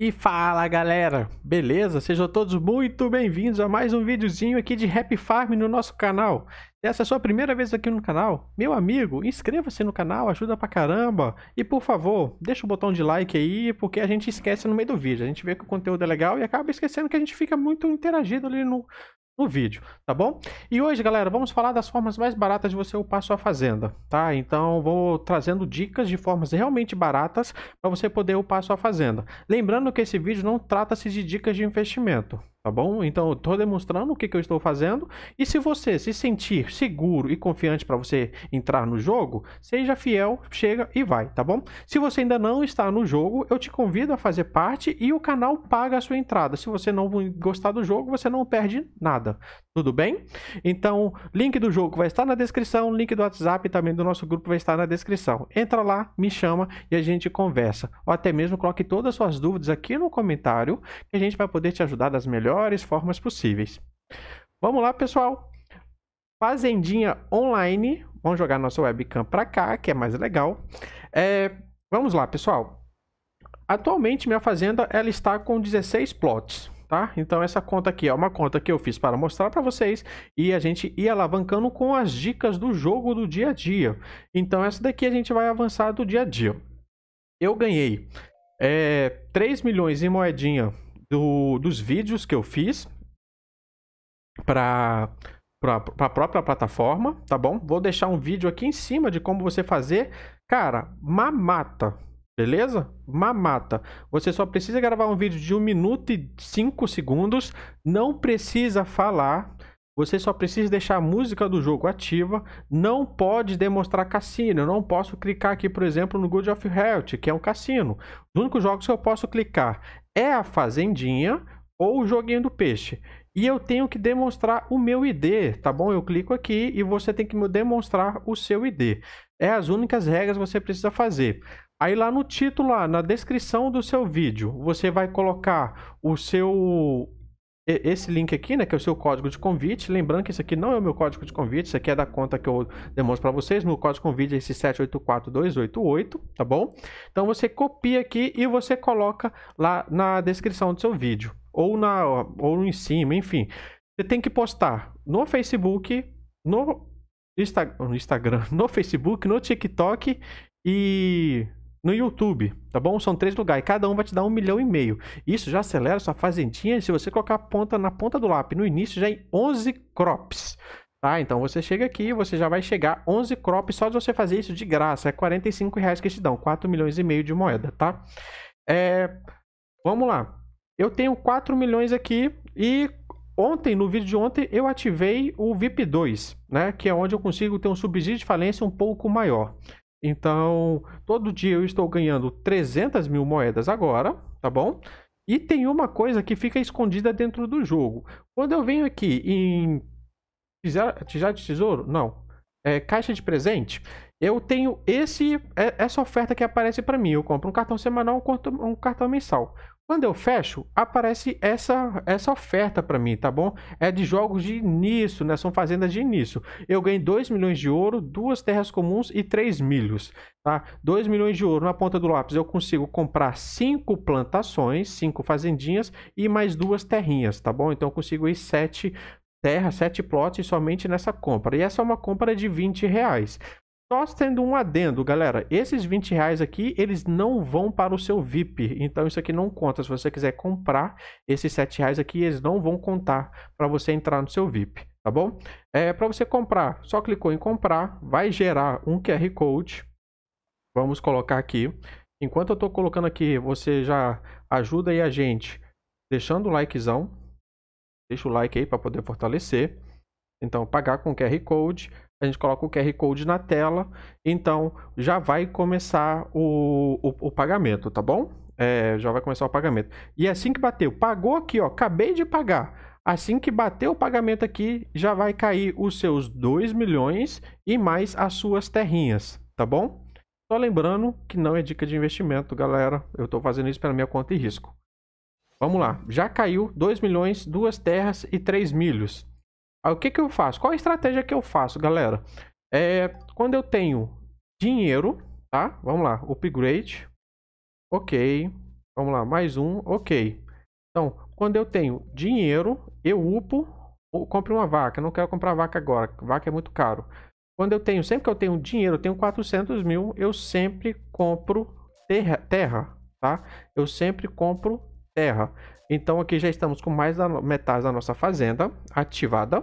E fala galera, beleza? Sejam todos muito bem-vindos a mais um videozinho aqui de Happy Farm no nosso canal. Se essa é a sua primeira vez aqui no canal, meu amigo, inscreva-se no canal, ajuda pra caramba. E por favor, deixa o botão de like aí, porque a gente esquece no meio do vídeo. A gente vê que o conteúdo é legal e acaba esquecendo que a gente fica muito interagido ali no, no vídeo, tá bom? E hoje, galera, vamos falar das formas mais baratas de você upar sua fazenda, tá? Então, vou trazendo dicas de formas realmente baratas para você poder upar sua fazenda. Lembrando que esse vídeo não trata-se de dicas de investimento, tá bom? Então, eu estou demonstrando o que, que eu estou fazendo e se você se sentir seguro e confiante para você entrar no jogo, seja fiel, chega e vai, tá bom? Se você ainda não está no jogo, eu te convido a fazer parte e o canal paga a sua entrada. Se você não gostar do jogo, você não perde nada nada. Tudo bem? Então, link do jogo vai estar na descrição, link do WhatsApp também do nosso grupo vai estar na descrição. Entra lá, me chama e a gente conversa. Ou até mesmo coloque todas as suas dúvidas aqui no comentário, que a gente vai poder te ajudar das melhores formas possíveis. Vamos lá, pessoal. Fazendinha online. Vamos jogar nossa webcam para cá, que é mais legal. É, vamos lá, pessoal. Atualmente minha fazenda ela está com 16 plots tá? Então essa conta aqui é uma conta que eu fiz para mostrar para vocês e a gente ir alavancando com as dicas do jogo do dia a dia. Então essa daqui a gente vai avançar do dia a dia. Eu ganhei é, 3 milhões em moedinha do, dos vídeos que eu fiz para para a própria plataforma, tá bom? Vou deixar um vídeo aqui em cima de como você fazer, cara, mamata, Beleza? Mamata. Você só precisa gravar um vídeo de 1 minuto e 5 segundos. Não precisa falar. Você só precisa deixar a música do jogo ativa, não pode demonstrar cassino. Eu não posso clicar aqui, por exemplo, no Good of Health, que é um cassino. Os únicos jogos que eu posso clicar é a Fazendinha ou o Joguinho do Peixe. E eu tenho que demonstrar o meu ID, tá bom? Eu clico aqui e você tem que me demonstrar o seu ID. É as únicas regras que você precisa fazer. Aí lá no título, lá, na descrição do seu vídeo, você vai colocar o seu esse link aqui, né, que é o seu código de convite. Lembrando que isso aqui não é o meu código de convite, isso aqui é da conta que eu demonstro para vocês. Meu código de convite é esse 784288, tá bom? Então você copia aqui e você coloca lá na descrição do seu vídeo ou na ou em cima, enfim. Você tem que postar no Facebook, no no Instagram, no Facebook, no TikTok e no YouTube, tá bom? São três lugares, cada um vai te dar um milhão e meio. Isso já acelera sua fazendinha se você colocar a ponta na ponta do lápis. No início já é em 11 crops, tá? Então você chega aqui, você já vai chegar 11 crops só de você fazer isso de graça. É 45 reais que te dão, 4 milhões e meio de moeda, tá? É... Vamos lá. Eu tenho 4 milhões aqui e ontem, no vídeo de ontem, eu ativei o VIP 2, né? Que é onde eu consigo ter um subsídio de falência um pouco maior. Então, todo dia eu estou ganhando 300 mil moedas agora, tá bom? E tem uma coisa que fica escondida dentro do jogo. Quando eu venho aqui em tijar de tesouro, não, é, caixa de presente, eu tenho esse é, essa oferta que aparece para mim. Eu compro um cartão semanal, um cartão mensal. Quando eu fecho, aparece essa, essa oferta para mim, tá bom? É de jogos de início, né? São fazendas de início. Eu ganhei 2 milhões de ouro, duas terras comuns e 3 milhos, tá? 2 milhões de ouro na ponta do lápis, eu consigo comprar 5 plantações, 5 fazendinhas e mais duas terrinhas, tá bom? Então eu consigo ir 7 terras, 7 plots somente nessa compra. E essa é uma compra de 20 reais. Só sendo um adendo, galera, esses 20 reais aqui, eles não vão para o seu VIP, então isso aqui não conta. Se você quiser comprar esses 7 reais aqui, eles não vão contar para você entrar no seu VIP, tá bom? É, para você comprar, só clicou em comprar, vai gerar um QR Code, vamos colocar aqui. Enquanto eu estou colocando aqui, você já ajuda aí a gente deixando o likezão, deixa o like aí para poder fortalecer. Então, pagar com QR Code a gente coloca o QR Code na tela, então já vai começar o, o, o pagamento, tá bom? É, já vai começar o pagamento. E assim que bateu, pagou aqui, ó, acabei de pagar. Assim que bater o pagamento aqui, já vai cair os seus 2 milhões e mais as suas terrinhas, tá bom? Só lembrando que não é dica de investimento, galera. Eu estou fazendo isso pela minha conta e risco. Vamos lá, já caiu 2 milhões, duas terras e três milhos. Aí o que, que eu faço? Qual a estratégia que eu faço, galera? É, quando eu tenho dinheiro, tá? Vamos lá, upgrade. Ok. Vamos lá, mais um. Ok. Então, quando eu tenho dinheiro, eu upo, compre uma vaca. não quero comprar vaca agora, vaca é muito caro. Quando eu tenho, sempre que eu tenho dinheiro, eu tenho 400 mil, eu sempre compro terra, terra tá? Eu sempre compro terra. Então aqui já estamos com mais da metade da nossa fazenda ativada.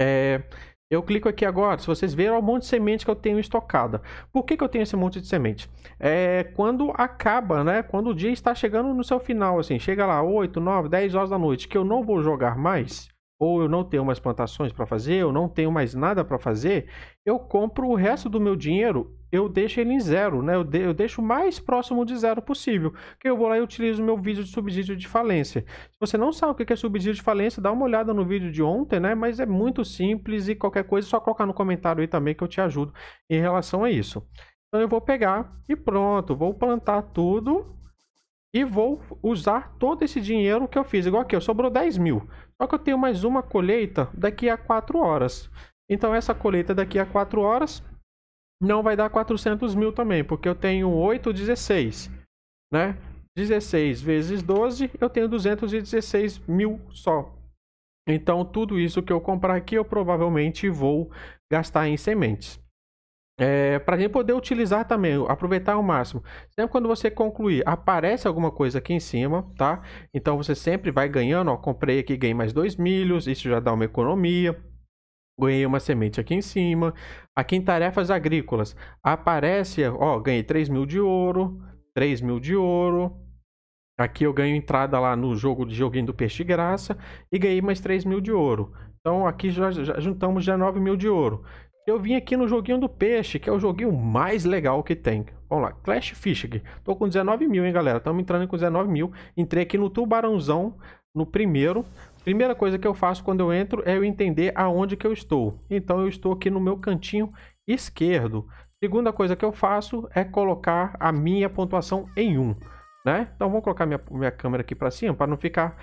É, eu clico aqui agora, se vocês viram, é um monte de semente que eu tenho estocada. Por que, que eu tenho esse monte de semente? É quando acaba, né? Quando o dia está chegando no seu final, assim, chega lá 8, 9, 10 horas da noite, que eu não vou jogar mais, ou eu não tenho mais plantações para fazer, eu não tenho mais nada para fazer, eu compro o resto do meu dinheiro, eu deixo ele em zero, né? Eu, de, eu deixo o mais próximo de zero possível. Que eu vou lá e utilizo meu vídeo de subsídio de falência. Se você não sabe o que é subsídio de falência, dá uma olhada no vídeo de ontem, né? Mas é muito simples e qualquer coisa é só colocar no comentário aí também que eu te ajudo em relação a isso. Então eu vou pegar e pronto, vou plantar tudo e vou usar todo esse dinheiro que eu fiz. Igual aqui, eu sobrou 10 mil. Só que eu tenho mais uma colheita daqui a 4 horas. Então essa colheita daqui a 4 horas não vai dar 400 mil também, porque eu tenho 8, 16, né? 16 vezes 12, eu tenho 216 mil só. Então tudo isso que eu comprar aqui, eu provavelmente vou gastar em sementes. É, para a gente poder utilizar também, aproveitar ao máximo. Sempre quando você concluir, aparece alguma coisa aqui em cima, tá? Então você sempre vai ganhando, ó, comprei aqui, ganhei mais dois milhos, isso já dá uma economia. Ganhei uma semente aqui em cima. Aqui em tarefas agrícolas, aparece, ó, ganhei 3 mil de ouro, 3 mil de ouro. Aqui eu ganho entrada lá no jogo de joguinho do peixe graça e ganhei mais 3 mil de ouro. Então aqui já, já juntamos já 9 mil de ouro. Eu vim aqui no joguinho do peixe, que é o joguinho mais legal que tem. Vamos lá, Clash Fishing. Tô com 19 mil, hein, galera? Estamos entrando com 19 mil. Entrei aqui no Tubarãozão, no primeiro. Primeira coisa que eu faço quando eu entro é eu entender aonde que eu estou. Então, eu estou aqui no meu cantinho esquerdo. Segunda coisa que eu faço é colocar a minha pontuação em 1, né? Então, vou colocar minha, minha câmera aqui para cima para não ficar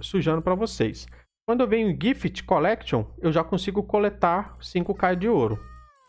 sujando para vocês. Quando eu venho em Gift Collection, eu já consigo coletar 5k de ouro.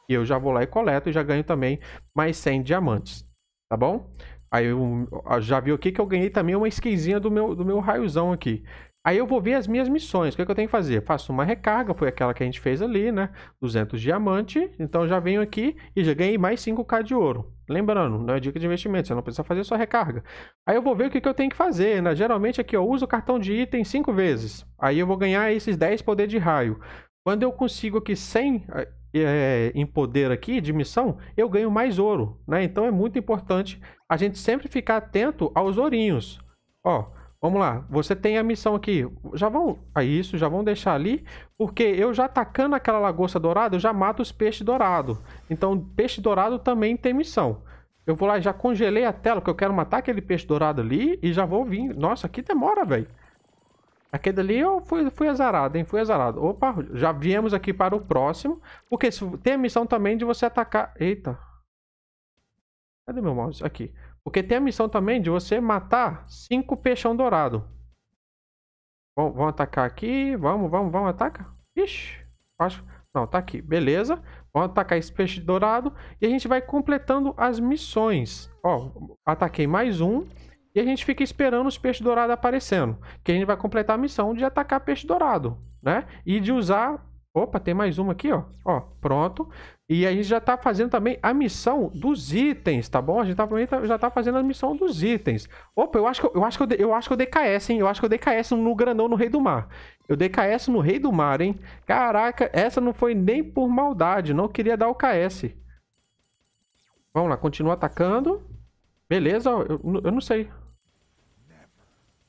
E eu já vou lá e coleto e já ganho também mais 100 diamantes, tá bom? Aí eu já vi aqui que eu ganhei também uma skinzinha do meu, do meu raiozão aqui. Aí eu vou ver as minhas missões. O que, é que eu tenho que fazer? Faço uma recarga, foi aquela que a gente fez ali, né? 200 diamante. Então já venho aqui e já ganhei mais 5k de ouro. Lembrando, não é dica de investimento, você não precisa fazer sua recarga. Aí eu vou ver o que, que eu tenho que fazer, né? Geralmente aqui eu uso o cartão de item 5 vezes. Aí eu vou ganhar esses 10 poder de raio. Quando eu consigo aqui 100 é, eh, eh, em poder aqui de missão, eu ganho mais ouro, né? Então é muito importante a gente sempre ficar atento aos ourinhos. Ó, Vamos lá, você tem a missão aqui. Já vão a é isso, já vão deixar ali, porque eu já atacando aquela lagosta dourada, eu já mato os peixes dourados. Então, peixe dourado também tem missão. Eu vou lá e já congelei a tela, porque eu quero matar aquele peixe dourado ali e já vou vir. Nossa, aqui demora, velho. Aquele ali eu fui, fui azarado, hein? Fui azarado. Opa, já viemos aqui para o próximo. Porque tem a missão também de você atacar... Eita. Cadê meu mouse? Aqui. Porque tem a missão também de você matar cinco peixão dourado. Vamos atacar aqui. Vamos, vamos, vamos. Ataca. Ixi. Acho... Não, tá aqui. Beleza. Vamos atacar esse peixe dourado. E a gente vai completando as missões. Ó, ataquei mais um. E a gente fica esperando os peixes dourados aparecendo. Que a gente vai completar a missão de atacar peixe dourado, né? E de usar... Opa, tem mais uma aqui, ó. Ó, pronto. E a gente já está fazendo também a missão dos itens, tá bom? A gente tá, tá já está fazendo a missão dos itens. Opa, eu acho que eu, acho que eu, eu acho que eu dei KS, hein? Eu acho que eu dei KS no grandão no Rei do Mar. Eu dei KS no Rei do Mar, hein? Caraca, essa não foi nem por maldade. Não queria dar o KS. Vamos lá, continua atacando. Beleza, eu, eu não sei.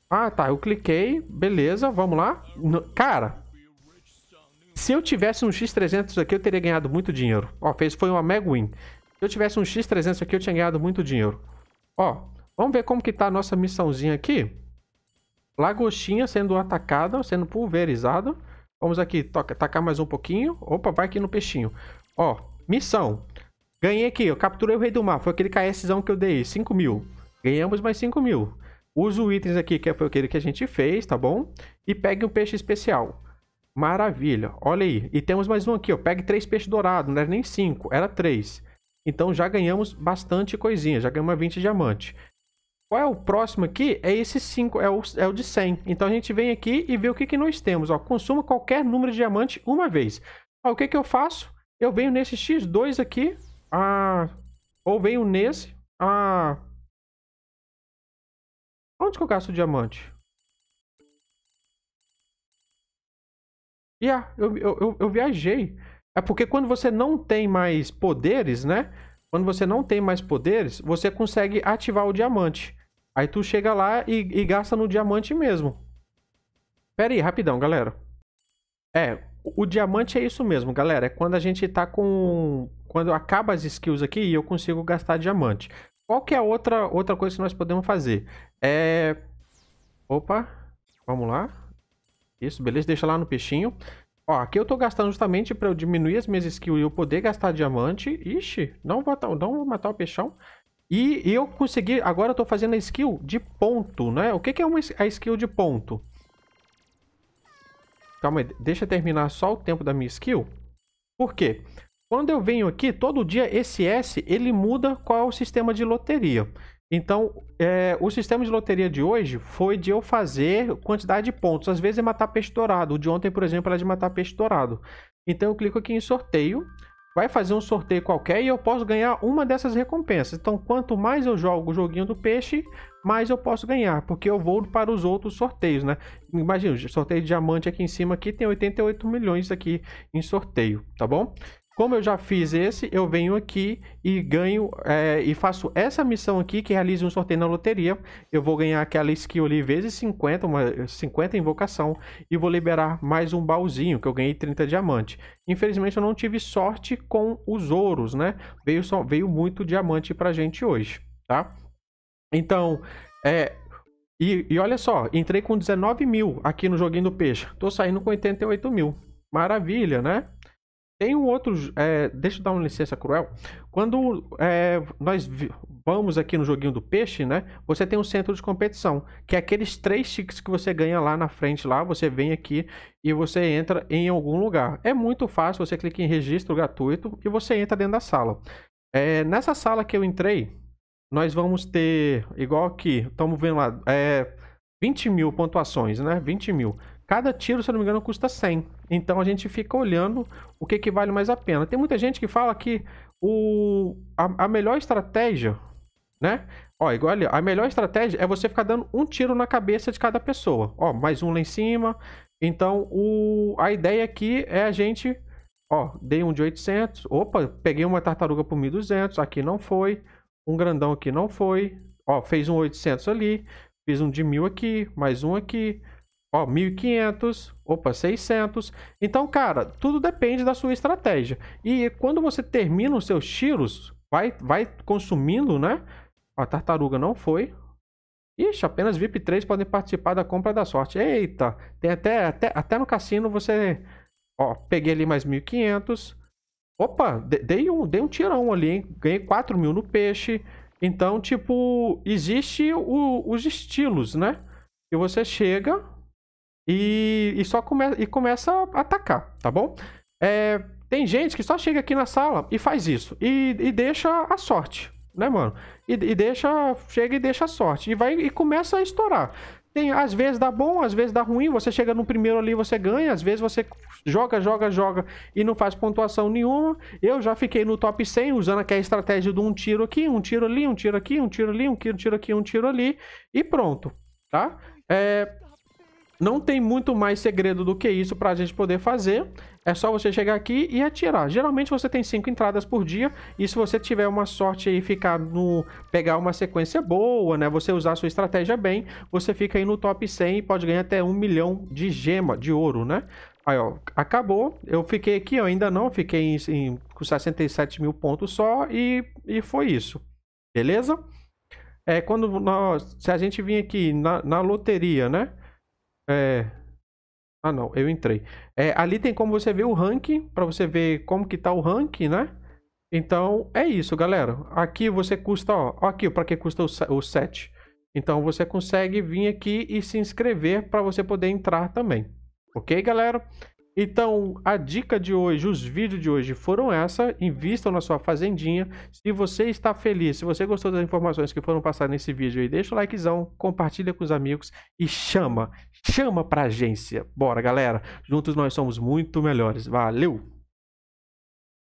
Ah, tá, eu cliquei. Beleza, vamos lá. Cara, se eu tivesse um X300 aqui, eu teria ganhado muito dinheiro. Ó, fez, foi uma mega win. Se eu tivesse um X300 aqui, eu tinha ganhado muito dinheiro. Ó, vamos ver como que tá a nossa missãozinha aqui. Lagostinha sendo atacada, sendo pulverizada. Vamos aqui, toca, mais um pouquinho. Opa, vai aqui no peixinho. Ó, missão. Ganhei aqui, eu capturei o rei do mar. Foi aquele KSzão que eu dei, 5 mil. Ganhamos mais 5 mil. Usa o itens aqui, que foi aquele que a gente fez, tá bom? E pegue um peixe especial. Maravilha, olha aí. E temos mais um aqui, ó. Pegue três peixes dourados, não era nem cinco, era três. Então já ganhamos bastante coisinha, já ganhamos 20 diamantes. Qual é o próximo aqui? É esse 5, é o, é o de 100. Então a gente vem aqui e vê o que, que nós temos. Ó, consuma qualquer número de diamante uma vez. Ó, o que, que eu faço? Eu venho nesse X2 aqui, ah, ou venho nesse. Ah, onde que eu gasto o diamante? Yeah, eu, eu, eu, eu viajei. É porque quando você não tem mais poderes, né? Quando você não tem mais poderes, você consegue ativar o diamante. Aí tu chega lá e, e gasta no diamante mesmo. Pera aí, rapidão, galera. É, o, o diamante é isso mesmo, galera. É quando a gente tá com... Quando acaba as skills aqui e eu consigo gastar diamante. Qual que é a outra, outra coisa que nós podemos fazer? É... Opa, vamos lá. Isso, beleza, deixa lá no peixinho. Ó, aqui eu tô gastando justamente para eu diminuir as minhas skills e eu poder gastar diamante. Ixi, não vou, não vou matar o peixão. E, e eu consegui, agora eu tô fazendo a skill de ponto, né? O que, que é uma, a skill de ponto? Calma aí, deixa eu terminar só o tempo da minha skill. Por quê? Quando eu venho aqui, todo dia esse S, ele muda qual é o sistema de loteria. Então, é, o sistema de loteria de hoje foi de eu fazer quantidade de pontos. Às vezes é matar peixe dourado. O de ontem, por exemplo, era de matar peixe dourado. Então, eu clico aqui em sorteio. Vai fazer um sorteio qualquer e eu posso ganhar uma dessas recompensas. Então, quanto mais eu jogo o joguinho do peixe, mais eu posso ganhar, porque eu vou para os outros sorteios, né? Imagina, sorteio de diamante aqui em cima aqui tem 88 milhões aqui em sorteio, tá bom? Como eu já fiz esse, eu venho aqui e ganho é, e faço essa missão aqui que realiza um sorteio na loteria. Eu vou ganhar aquela skill ali vezes 50, uma 50 invocação e vou liberar mais um baúzinho que eu ganhei 30 diamante. Infelizmente eu não tive sorte com os ouros, né? Veio só veio muito diamante pra gente hoje, tá? Então, é, e, e, olha só, entrei com 19 mil aqui no joguinho do peixe. Tô saindo com 88 mil. Maravilha, né? Tem um outro. É, deixa eu dar uma licença cruel. Quando é, nós vamos aqui no joguinho do peixe, né? Você tem um centro de competição, que é aqueles três tickets que você ganha lá na frente, lá você vem aqui e você entra em algum lugar. É muito fácil, você clica em registro gratuito e você entra dentro da sala. É, nessa sala que eu entrei, nós vamos ter, igual aqui, estamos vendo lá, é, 20 mil pontuações, né? 20 mil. Cada tiro, se eu não me engano, custa 100. Então a gente fica olhando o que, que vale mais a pena. Tem muita gente que fala que o, a, a melhor estratégia, né? Ó, igual ali, a melhor estratégia é você ficar dando um tiro na cabeça de cada pessoa. Ó, mais um lá em cima. Então o, a ideia aqui é a gente... Ó, dei um de 800. Opa, peguei uma tartaruga por 1200. Aqui não foi. Um grandão aqui não foi. Ó, fez um 800 ali. Fiz um de 1000 aqui. Mais um aqui Ó, 1500, opa, 600. Então, cara, tudo depende da sua estratégia. E quando você termina os seus tiros, vai, vai consumindo, né? a tartaruga não foi. Ixi, apenas VIP 3 podem participar da compra da sorte. Eita, tem até, até, até no cassino você... Ó, peguei ali mais 1500. Opa, dei um, dei um tirão ali, hein? Ganhei 4.000 mil no peixe. Então, tipo, existe o, os estilos, né? E você chega, e, e só come, e começa a atacar, tá bom? É, tem gente que só chega aqui na sala e faz isso. E, e deixa a sorte, né, mano? E, e, deixa. Chega e deixa a sorte. E vai e começa a estourar. Tem, às vezes dá bom, às vezes dá ruim. Você chega no primeiro ali, você ganha. Às vezes você joga, joga, joga e não faz pontuação nenhuma. Eu já fiquei no top 100 usando aquela estratégia de um tiro aqui, um tiro ali, um tiro aqui, um tiro ali, um tiro aqui, um tiro ali. E pronto, tá? É, não tem muito mais segredo do que isso para a gente poder fazer. É só você chegar aqui e atirar. Geralmente você tem cinco entradas por dia e se você tiver uma sorte e ficar no pegar uma sequência boa, né, você usar sua estratégia bem, você fica aí no top 100 e pode ganhar até um milhão de gema de ouro, né? Aí, ó, acabou. Eu fiquei aqui, ó, ainda não, fiquei em, em, com 67 mil pontos só e, e foi isso. Beleza? É, quando nós, se a gente vir aqui na, na loteria, né? É. Ah, não, eu entrei. É, ali tem como você ver o ranking, para você ver como que tá o ranking, né? Então, é isso, galera. Aqui você custa, ó, aqui para que custa o, 7. Então, você consegue vir aqui e se inscrever para você poder entrar também. Ok, galera? Então, a dica de hoje, os vídeos de hoje foram essa. Invistam na sua fazendinha. Se você está feliz, se você gostou das informações que foram passadas nesse vídeo aí, deixa o likezão, compartilha com os amigos e chama. Chama pra agência. Bora, galera. Juntos nós somos muito melhores. Valeu!